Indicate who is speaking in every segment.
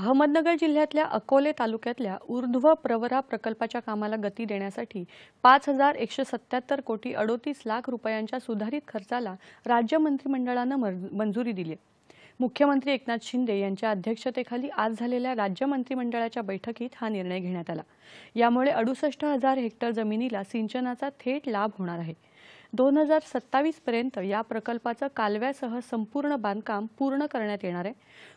Speaker 1: अहमदनगर जिल्ह्यातल्या अकोले तालुक्यातल्या ऊर्ध्व प्रवरा प्रकल्पाच्या कामाला गती देण्यासाठी पाच हजार एकशे सत्याहत्तर कोटी अडोतीस लाख रुपयांच्या सुधारित खर्चाला राज्य मंत्रिमंडळानं मंजुरी दिली मुख्यमंत्री एकनाथ शिंदे यांच्या अध्यक्षतेखाली आज झालेल्या राज्य मंत्रिमंडळाच्या बैठकीत हा निर्णय घेण्यात आला यामुळे अडुसष्ट हजार हेक्टर जमिनीला सिंचनाचा थेट लाभ होणार आहे दोन हजार सत्तावीसपर्यंत या प्रकल्पाचं कालव्यासह संपूर्ण बांधकाम पूर्ण करण्यात येणार आहे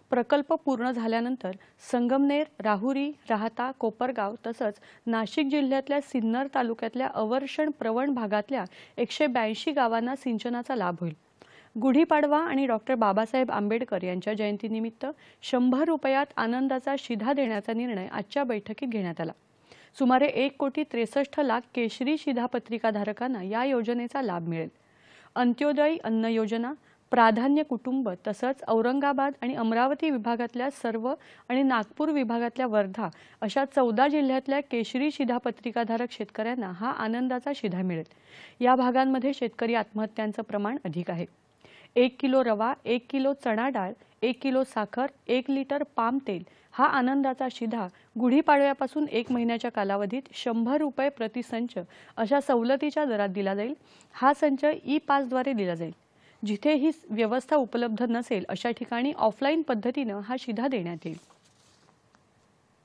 Speaker 1: प्रकल्प पूर्ण झाल्यानंतर संगमनेर राहुरी राहता कोपरगाव तसंच नाशिक जिल्ह्यातल्या सिन्नर तालुक्यातल्या अवर्षण प्रवण भागातल्या एकशे ब्याऐंशी गावांना सिंचनाचा लाभ होईल गुढीपाडवा आणि डॉक्टर बाबासाहेब आंबेडकर यांच्या जयंतीनिमित्त शंभर रुपयात आनंदाचा शिधा देण्याचा निर्णय आजच्या बैठकीत घेण्यात आला सुमारे एक कोटी त्रेसष्ट लाख केशरी शिधापत्रिकाधारकांना या योजनेचा लाभ मिळेल अंत्योदयी अन्न योजना प्राधान्य कुटुंब तसंच औरंगाबाद आणि अमरावती विभागातल्या सर्व आणि नागपूर विभागातल्या वर्धा अशा चौदा जिल्ह्यातल्या केशरी शिधापत्रिकाधारक शेतकऱ्यांना हा आनंदाचा शिधा मिळेल या भागांमध्ये शेतकरी आत्महत्यांचं प्रमाण अधिक आहे एक किलो रवा एक किलो चणा डाळ एक किलो साखर एक लिटर पाम तेल हा आनंदाचा शिधा गुढीपाडव्यापासून एक महिन्याच्या कालावधीत शंभर रुपये प्रतिसंच अशा सवलतीच्या दरात दिला जाईल हा संच ई पासद्वारे दिला जाईल जिथे ही व्यवस्था उपलब्ध नसेल अशा ठिकाणी ऑफलाईन पद्धतीनं हा शिधा देण्यात येईल